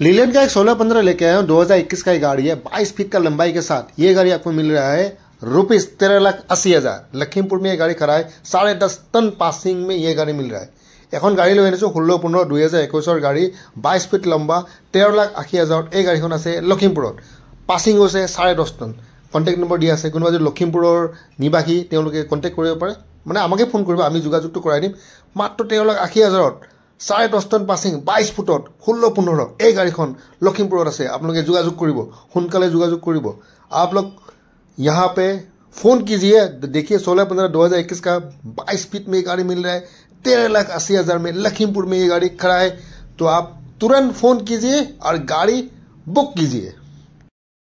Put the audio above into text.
Lillian का एक 1615 लेके आया हूँ 2021 का ये गाड़ी है 22 फीट का लंबाई के साथ ये गाड़ी आपको मिल रहा है रुपीज तेरह लाख अस्सी हजार लखीमपुर में ये गाड़ी खड़ा है साढ़े दस टन पासिंग में ये गाड़ी मिल रहा है এখন গাড়ী লৈ আনিছোঁ ষোল্ল পোন্ধৰ দুহেজাৰ একৈছৰ গাড়ী বাইছ ফিট লম্বা তেৰ লাখ আশী হাজাৰত এই গাড়ীখন আছে লখিমপুৰত পাছিং হৈছে চাৰে দহ টন কণ্টেক্ট নম্বৰ দিয়া আছে কোনোবা যদি লখিমপুৰৰ নিবাসী তেওঁলোকে কণ্টেক্ট কৰিব পাৰে মানে আমাকে ফোন কৰিব আমি যোগাযোগটো কৰাই দিম মাত্ৰ তেৰ লাখ আশী হাজাৰত साढ़े दस टन पासिंग ফুটত ষোল্ল পোন্ধৰ এই গাড়ীখন गाड़ी लखीमपुर আপোনালোকে যোগাযোগ কৰিব সোনকালে आप लोग यहाँ पे फ़ोन कीजिए देखिए सोलह पंद्रह दो हज़ार इक्कीस का बाईस फीट में ये गाड़ी मिल रहा है तेरह लाख अस्सी हज़ार में लखीमपुर में ये गाड़ी खड़ा है तो आप तुरंत फ़ोन कीजिए और गाड़ी बुक कीजिए